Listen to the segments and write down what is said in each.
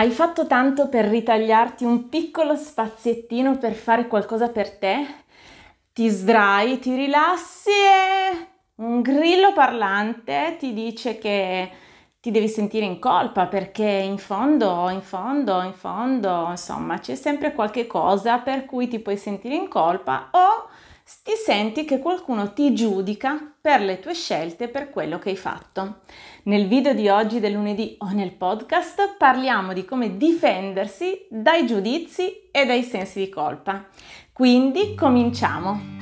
Hai fatto tanto per ritagliarti un piccolo spaziettino per fare qualcosa per te? Ti sdrai, ti rilassi e un grillo parlante ti dice che ti devi sentire in colpa perché in fondo, in fondo, in fondo, insomma, c'è sempre qualche cosa per cui ti puoi sentire in colpa o ti senti che qualcuno ti giudica per le tue scelte, per quello che hai fatto. Nel video di oggi del lunedì o nel podcast parliamo di come difendersi dai giudizi e dai sensi di colpa. Quindi cominciamo.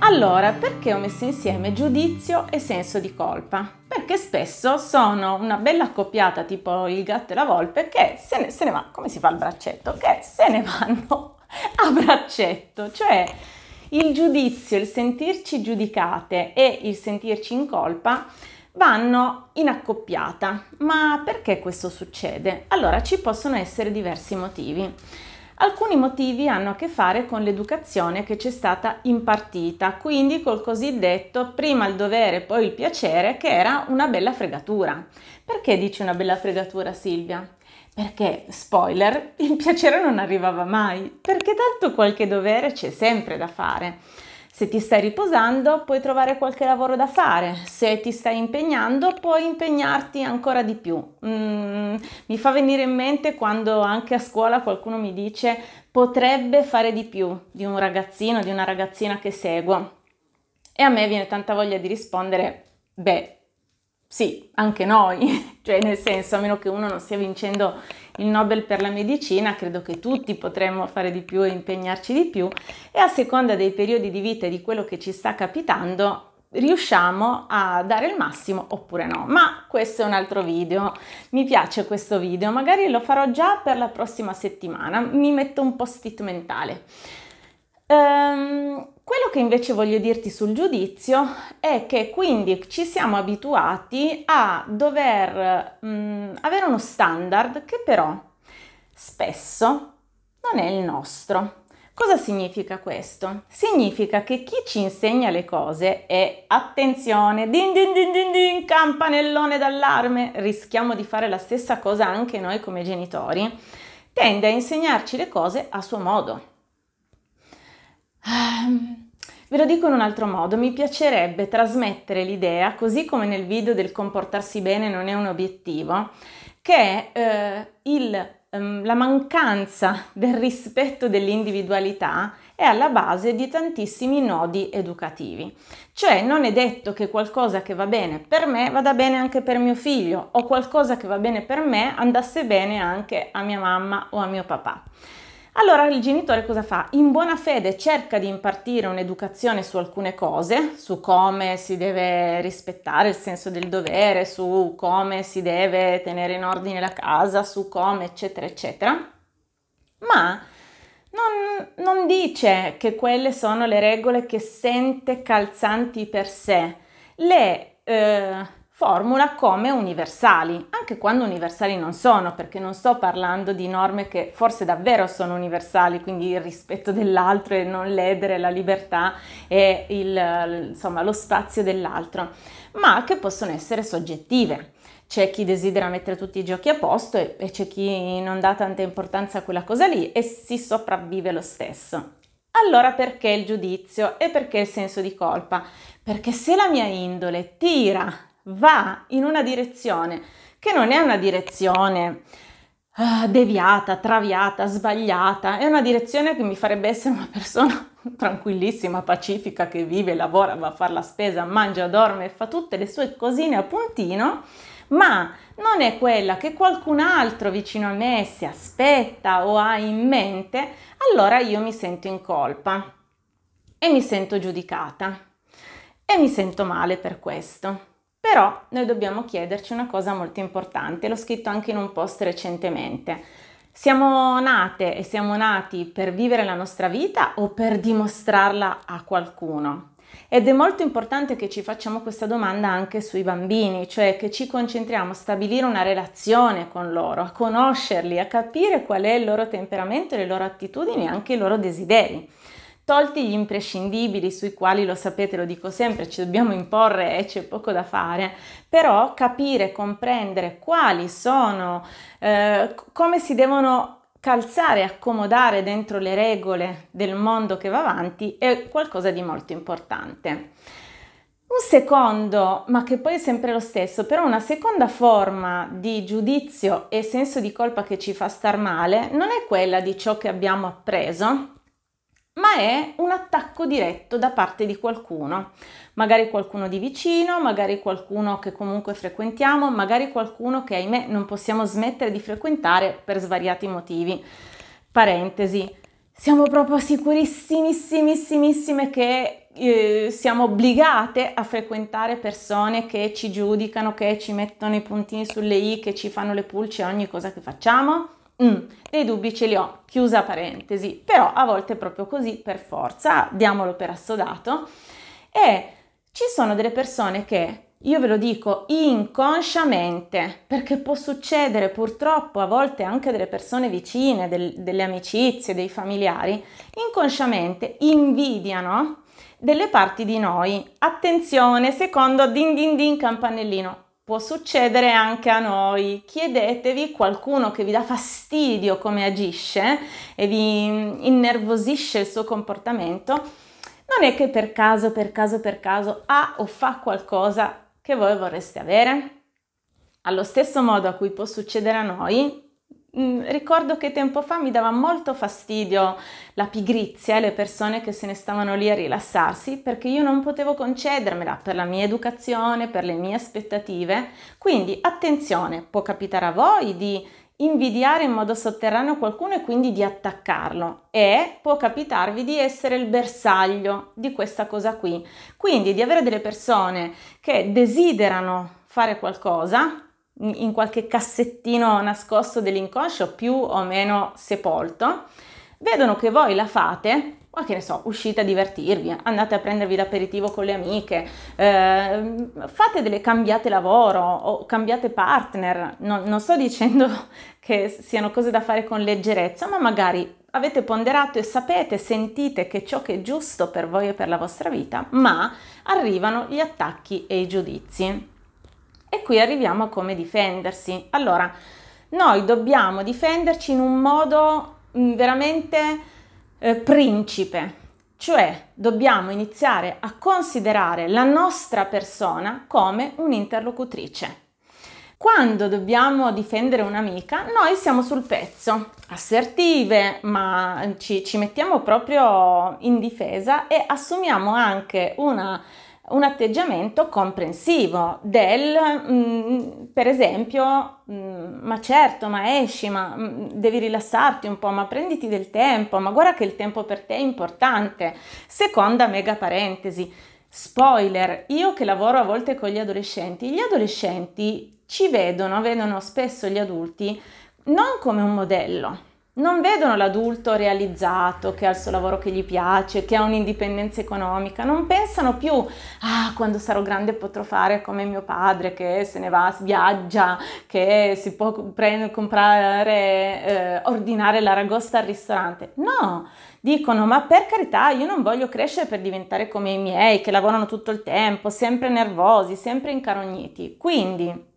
Allora, perché ho messo insieme giudizio e senso di colpa? perché spesso sono una bella accoppiata tipo il gatto e la volpe che se ne, se ne va, come si fa il braccetto? Che se ne vanno a braccetto, cioè il giudizio, il sentirci giudicate e il sentirci in colpa vanno in accoppiata. Ma perché questo succede? Allora ci possono essere diversi motivi. Alcuni motivi hanno a che fare con l'educazione che ci è stata impartita, quindi col cosiddetto prima il dovere, poi il piacere, che era una bella fregatura. Perché dici una bella fregatura, Silvia? Perché, spoiler, il piacere non arrivava mai, perché tanto qualche dovere c'è sempre da fare. Se ti stai riposando puoi trovare qualche lavoro da fare, se ti stai impegnando puoi impegnarti ancora di più. Mm, mi fa venire in mente quando anche a scuola qualcuno mi dice potrebbe fare di più di un ragazzino, di una ragazzina che seguo. E a me viene tanta voglia di rispondere, beh, sì, anche noi, cioè nel senso, a meno che uno non stia vincendo il Nobel per la medicina, credo che tutti potremmo fare di più e impegnarci di più e a seconda dei periodi di vita e di quello che ci sta capitando riusciamo a dare il massimo oppure no ma questo è un altro video mi piace questo video magari lo farò già per la prossima settimana mi metto un post it mentale Ehm, quello che invece voglio dirti sul giudizio è che quindi ci siamo abituati a dover mh, mm, avere uno standard che però spesso non è il nostro. Cosa significa questo? Significa che chi ci insegna le cose è, attenzione, din din din din din, campanellone d'allarme, rischiamo di fare la stessa cosa anche noi come genitori, tende a insegnarci le cose a suo modo. Ehm, ve lo dico in un altro modo, mi piacerebbe trasmettere l'idea, così come nel video del comportarsi bene non è un obiettivo, che eh, il, ehm, la mancanza del rispetto dell'individualità è alla base di tantissimi nodi educativi. Cioè non è detto che qualcosa che va bene per me vada bene anche per mio figlio o qualcosa che va bene per me andasse bene anche a mia mamma o a mio papà. Allora il genitore cosa fa? In buona fede cerca di impartire un'educazione su alcune cose, su come si deve rispettare il senso del dovere, su come si deve tenere in ordine la casa, su come eccetera eccetera, ma non, non dice che quelle sono le regole che sente calzanti per sé, le eh, formula come universali, anche quando universali non sono, perché non sto parlando di norme che forse davvero sono universali, quindi il rispetto dell'altro e non ledere la libertà e il, insomma, lo spazio dell'altro, ma che possono essere soggettive c'è chi desidera mettere tutti i giochi a posto e, e c'è chi non dà tanta importanza a quella cosa lì e si sopravvive lo stesso. Allora perché il giudizio e perché il senso di colpa? Perché se la mia indole tira va in una direzione che non è una direzione eh, deviata, traviata, sbagliata, è una direzione che mi farebbe essere una persona tranquillissima, pacifica, che vive, lavora, va a fare la spesa, mangia, dorme, fa tutte le sue cosine a puntino, ma non è quella che qualcun altro vicino a me si aspetta o ha in mente, allora io mi sento in colpa e mi sento giudicata e mi sento male per questo. Però noi dobbiamo chiederci una cosa molto importante, l'ho scritto anche in un post recentemente. Siamo nate e siamo nati per vivere la nostra vita o per dimostrarla a qualcuno? Ed è molto importante che ci facciamo questa domanda anche sui bambini, cioè che ci concentriamo a stabilire una relazione con loro, a conoscerli, a capire qual è il loro temperamento, le loro attitudini e anche i loro desideri. Tolti gli imprescindibili sui quali, lo sapete, lo dico sempre, ci dobbiamo imporre e c'è poco da fare, però capire, comprendere quali sono, eh, come si devono calzare accomodare dentro le regole del mondo che va avanti è qualcosa di molto importante. Un secondo, ma che poi è sempre lo stesso, però una seconda forma di giudizio e senso di colpa che ci fa star male non è quella di ciò che abbiamo appreso, ma è un attacco diretto da parte di qualcuno, magari qualcuno di vicino, magari qualcuno che comunque frequentiamo, magari qualcuno che ahimè non possiamo smettere di frequentare per svariati motivi. Parentesi, siamo proprio sicurissimissimissime che eh, siamo obbligate a frequentare persone che ci giudicano, che ci mettono i puntini sulle i, che ci fanno le pulce a ogni cosa che facciamo? Mm, dei dubbi ce li ho, chiusa parentesi, però a volte è proprio così per forza, diamolo per assodato. E ci sono delle persone che, io ve lo dico inconsciamente, perché può succedere purtroppo a volte anche delle persone vicine, del, delle amicizie, dei familiari, inconsciamente invidiano delle parti di noi. Attenzione, secondo din din din campanellino, può succedere anche a noi. Chiedetevi qualcuno che vi dà fastidio come agisce e vi innervosisce il suo comportamento. Non è che per caso, per caso, per caso ha o fa qualcosa che voi vorreste avere? Allo stesso modo a cui può succedere a noi, Mm, ricordo che tempo fa mi dava molto fastidio la pigrizia e le persone che se ne stavano lì a rilassarsi perché io non potevo concedermela per la mia educazione, per le mie aspettative. Quindi attenzione, può capitare a voi di invidiare in modo sotterraneo qualcuno e quindi di attaccarlo e può capitarvi di essere il bersaglio di questa cosa qui. Quindi di avere delle persone che desiderano fare qualcosa in qualche cassettino nascosto dell'inconscio più o meno sepolto, vedono che voi la fate, o che ne so, uscite a divertirvi, andate a prendervi l'aperitivo con le amiche, eh, fate delle cambiate lavoro o cambiate partner, no, non sto dicendo che siano cose da fare con leggerezza, ma magari avete ponderato e sapete, sentite che ciò che è giusto per voi e per la vostra vita, ma arrivano gli attacchi e i giudizi. E qui arriviamo a come difendersi. Allora, noi dobbiamo difenderci in un modo mm, veramente eh, principe, cioè dobbiamo iniziare a considerare la nostra persona come un'interlocutrice. Quando dobbiamo difendere un'amica, noi siamo sul pezzo, assertive, ma ci, ci mettiamo proprio in difesa e assumiamo anche una un atteggiamento comprensivo del, mh, mm, per esempio, mh, mm, ma certo, ma esci, ma mh, mm, devi rilassarti un po', ma prenditi del tempo, ma guarda che il tempo per te è importante. Seconda mega parentesi. Spoiler, io che lavoro a volte con gli adolescenti, gli adolescenti ci vedono, vedono spesso gli adulti non come un modello, non vedono l'adulto realizzato che ha il suo lavoro che gli piace, che ha un'indipendenza economica, non pensano più, ah, quando sarò grande potrò fare come mio padre che se ne va, viaggia, che si può pre- comprare, eh, ordinare l'aragosta al ristorante. No, dicono, ma per carità, io non voglio crescere per diventare come i miei, che lavorano tutto il tempo, sempre nervosi, sempre incarogniti. Quindi,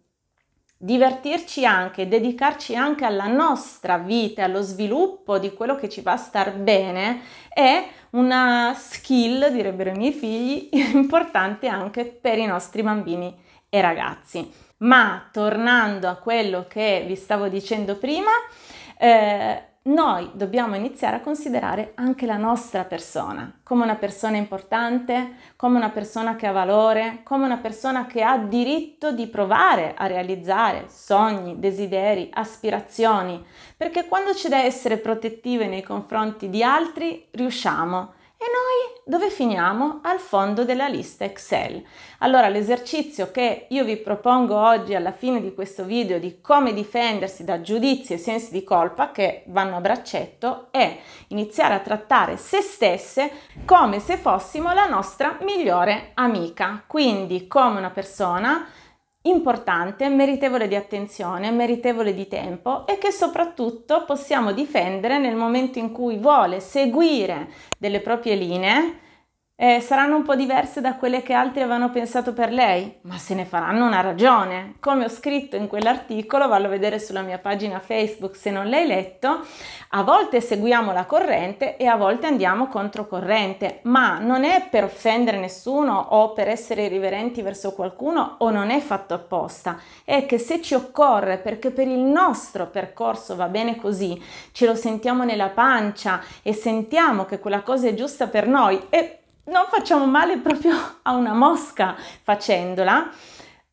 divertirci anche, dedicarci anche alla nostra vita, allo sviluppo di quello che ci va a star bene, è una skill, direbbero i miei figli, importante anche per i nostri bambini e ragazzi. Ma tornando a quello che vi stavo dicendo prima, eh, noi dobbiamo iniziare a considerare anche la nostra persona come una persona importante, come una persona che ha valore, come una persona che ha diritto di provare a realizzare sogni, desideri, aspirazioni, perché quando c'è da essere protettive nei confronti di altri riusciamo e noi dove finiamo? Al fondo della lista Excel. Allora l'esercizio che io vi propongo oggi alla fine di questo video di come difendersi da giudizi e sensi di colpa che vanno a braccetto è iniziare a trattare se stesse come se fossimo la nostra migliore amica, quindi come una persona importante, meritevole di attenzione, meritevole di tempo e che soprattutto possiamo difendere nel momento in cui vuole seguire delle proprie linee eh, saranno un po' diverse da quelle che altri avevano pensato per lei, ma se ne faranno una ragione. Come ho scritto in quell'articolo, vallo a vedere sulla mia pagina Facebook se non l'hai letto, a volte seguiamo la corrente e a volte andiamo controcorrente, ma non è per offendere nessuno o per essere irriverenti verso qualcuno o non è fatto apposta, è che se ci occorre perché per il nostro percorso va bene così, ce lo sentiamo nella pancia e sentiamo che quella cosa è giusta per noi e non facciamo male proprio a una mosca facendola,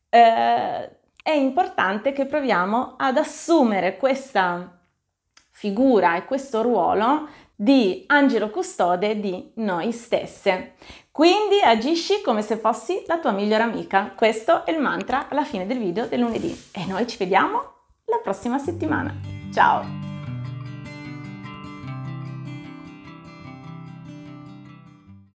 eh, è importante che proviamo ad assumere questa figura e questo ruolo di angelo custode di noi stesse. Quindi agisci come se fossi la tua migliore amica. Questo è il mantra alla fine del video del lunedì e noi ci vediamo la prossima settimana. Ciao!